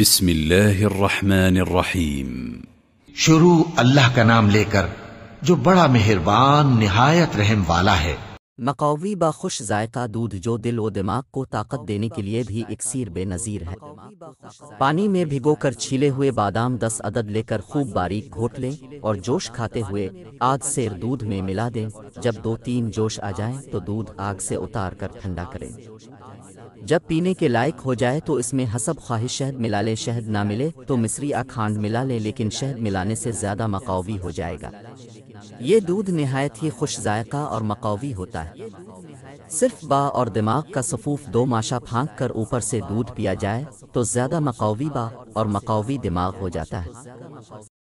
बिस्मिल्लाहिर्रहमानिर्रहीम शुरू अल्लाह का नाम लेकर जो बड़ा मेहरबान निहायत रहम वाला है मकौवी ब खुश जायका दूध जो दिल व दिमाग को ताकत देने के लिए भी इकसीर बेनज़ीर है पानी में भिगोकर छीले हुए बादाम दस अदद लेकर खूब बारीक घोट लें और जोश खाते हुए आग सेर दूध में मिला दें जब दो तीन जोश आ जाए तो दूध आग से उतार कर ठंडा करें जब पीने के लायक हो जाए तो इसमें हसब ख्वाहिश शहद मिला लें शहद ना मिले तो मिसरी अखांड मिला लें लेकिन शहद मिलाने से ज़्यादा मकौवी हो जाएगा ये दूध नहायत ही खुश जायका और मकौवी होता है है सिर्फ बा और दिमाग का सफूफ दो माशा फांक कर ऊपर से दूध पिया जाए तो ज़्यादा मकौवी बा और मकौवी दिमाग हो जाता है